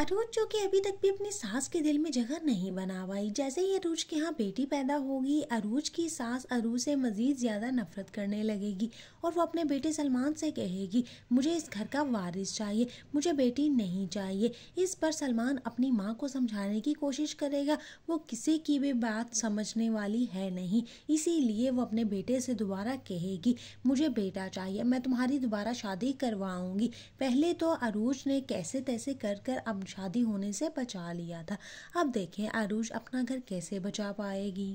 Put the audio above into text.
अरूज जो कि अभी तक भी अपनी सास के दिल में जगह नहीं बना पाई जैसे ही अरूज के यहाँ बेटी पैदा होगी अरूज की सास अरूज से मज़ीद ज़्यादा नफरत करने लगेगी और वो अपने बेटे सलमान से कहेगी मुझे इस घर का वारिस चाहिए मुझे बेटी नहीं चाहिए इस पर सलमान अपनी माँ को समझाने की कोशिश करेगा वो किसी की भी बात समझने वाली है नहीं इसीलिए वो अपने बेटे से दोबारा कहेगी मुझे बेटा चाहिए मैं तुम्हारी दोबारा शादी करवाऊँगी पहले तो अरूज ने कैसे तैसे कर कर अब शादी होने से बचा लिया था अब देखें आरूज अपना घर कैसे बचा पाएगी